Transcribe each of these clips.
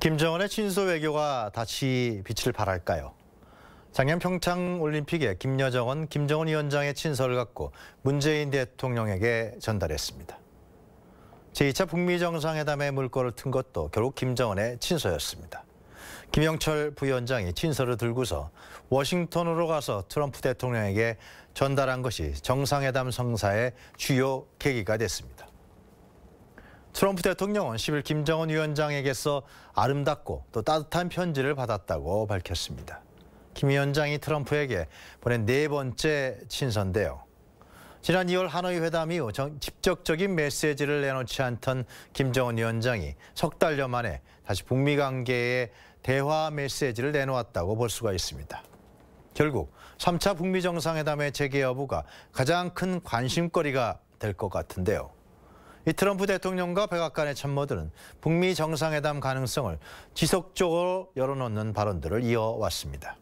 김정은의 친소 외교가 다시 빛을 발할까요? 작년 평창 올림픽에 김여정은 김정은 위원장의 친서를 갖고 문재인 대통령에게 전달했습니다. 제2차 북미 정상회담의 물꼬를 튼 것도 결국 김정은의 친서였습니다. 김영철 부위원장이 친서를 들고서 워싱턴으로 가서 트럼프 대통령에게 전달한 것이 정상회담 성사의 주요 계기가 됐습니다. 트럼프 대통령은 10일 김정은 위원장에게서 아름답고 또 따뜻한 편지를 받았다고 밝혔습니다. 김 위원장이 트럼프에게 보낸 네 번째 친서인데요. 지난 2월 하노이 회담 이후 직접적인 메시지를 내놓지 않던 김정은 위원장이 석 달여 만에 다시 북미 관계에 대화 메시지를 내놓았다고 볼 수가 있습니다. 결국 3차 북미 정상회담의 재개 여부가 가장 큰 관심거리가 될 것 같은데요. 이 트럼프 대통령과 백악관의 참모들은 북미 정상회담 가능성을 지속적으로 열어놓는 발언들을 이어왔습니다.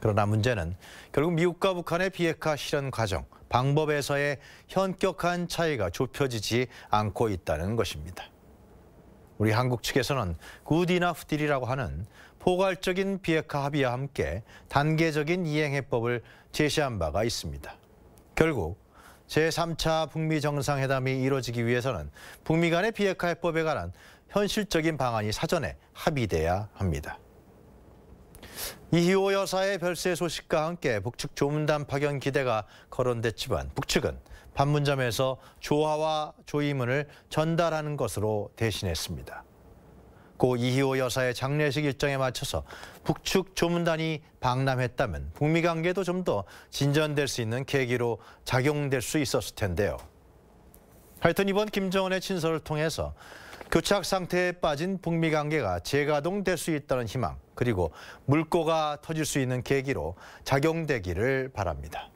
그러나 문제는 결국 미국과 북한의 비핵화 실현 과정, 방법에서의 현격한 차이가 좁혀지지 않고 있다는 것입니다. 우리 한국 측에서는 굿이나 후딜이라고 하는 포괄적인 비핵화 합의와 함께 단계적인 이행 해법을 제시한 바가 있습니다. 결국 제3차 북미 정상회담이 이뤄지기 위해서는 북미 간의 비핵화 해법에 관한 현실적인 방안이 사전에 합의돼야 합니다. 이희호 여사의 별세 소식과 함께 북측 조문단 파견 기대가 거론됐지만 북측은 판문점에서 조화와 조의문을 전달하는 것으로 대신했습니다. 고 이희호 여사의 장례식 일정에 맞춰서 북측 조문단이 방남했다면 북미 관계도 좀 더 진전될 수 있는 계기로 작용될 수 있었을 텐데요. 하여튼 이번 김정은의 친서를 통해서 교착 상태에 빠진 북미 관계가 재가동될 수 있다는 희망 그리고 물꼬가 터질 수 있는 계기로 작용되기를 바랍니다.